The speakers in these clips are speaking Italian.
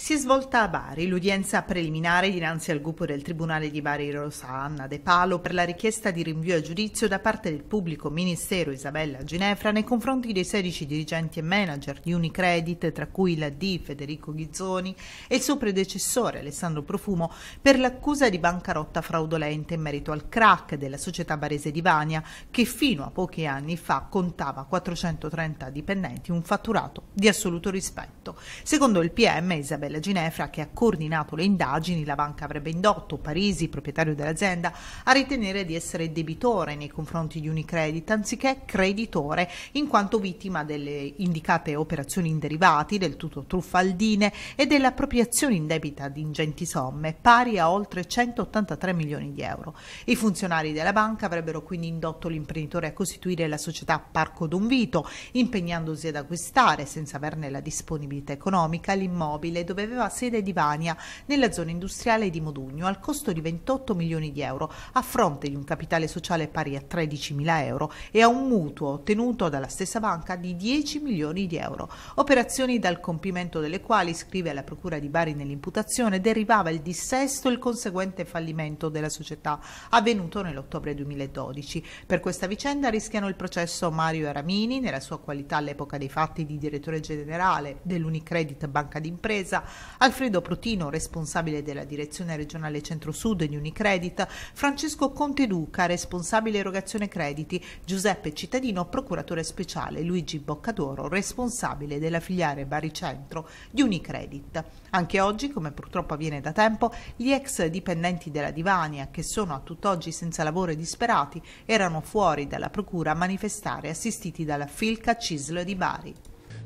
Si è svolta a Bari l'udienza preliminare dinanzi al gruppo del Tribunale di Bari Rosa Anna De Palo per la richiesta di rinvio a giudizio da parte del pubblico ministero Isabella Ginefra nei confronti dei 16 dirigenti e manager di Unicredit, tra cui la D Federico Ghizzoni e il suo predecessore Alessandro Profumo, per l'accusa di bancarotta fraudolenta in merito al crack della società barese di Vania, che fino a pochi anni fa contava 430 dipendenti, un fatturato di assoluto rispetto. Secondo il PM Isabella Isabella Ginefra che ha coordinato le indagini, la banca avrebbe indotto Parisi, proprietario dell'azienda, a ritenere di essere debitore nei confronti di Unicredit anziché creditore in quanto vittima delle indicate operazioni in derivati, del tutto truffaldine e dell'appropriazione in debita di ingenti somme pari a oltre 183 milioni di euro. I funzionari della banca avrebbero quindi indotto l'imprenditore a costituire la società Parco Don Vito, impegnandosi ad acquistare, senza averne la disponibilità economica, l'immobile dove dove aveva sede Divania, nella zona industriale di Modugno, al costo di 28 milioni di euro, a fronte di un capitale sociale pari a 13 mila euro e a un mutuo ottenuto dalla stessa banca di 10 milioni di euro. Operazioni dal compimento delle quali, scrive alla Procura di Bari nell'imputazione, derivava il dissesto e il conseguente fallimento della società avvenuto nell'ottobre 2012. Per questa vicenda rischiano il processo Mario Aramini, nella sua qualità all'epoca dei fatti di direttore generale dell'Unicredit Banca d'Impresa, Alfredo Protino, responsabile della direzione regionale Centro-Sud di Unicredit, Francesco Conte Duca, responsabile erogazione crediti, Giuseppe Cittadino, procuratore speciale, Luigi Boccadoro, responsabile della filiale Baricentro di Unicredit. Anche oggi, come purtroppo avviene da tempo, gli ex dipendenti della Divania, che sono a tutt'oggi senza lavoro e disperati, erano fuori dalla procura a manifestare assistiti dalla Filca Cislo di Bari.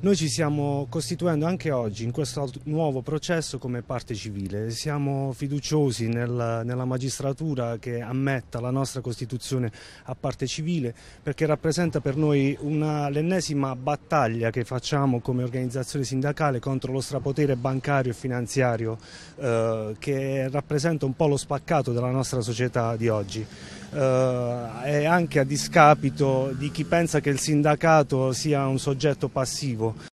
Noi ci stiamo costituendo anche oggi in questo nuovo processo come parte civile. Siamo fiduciosi nel, nella magistratura che ammetta la nostra Costituzione a parte civile perché rappresenta per noi l'ennesima battaglia che facciamo come organizzazione sindacale contro lo strapotere bancario e finanziario eh, che rappresenta un po' lo spaccato della nostra società di oggi e eh, anche a discapito di chi pensa che il sindacato sia un soggetto passivo.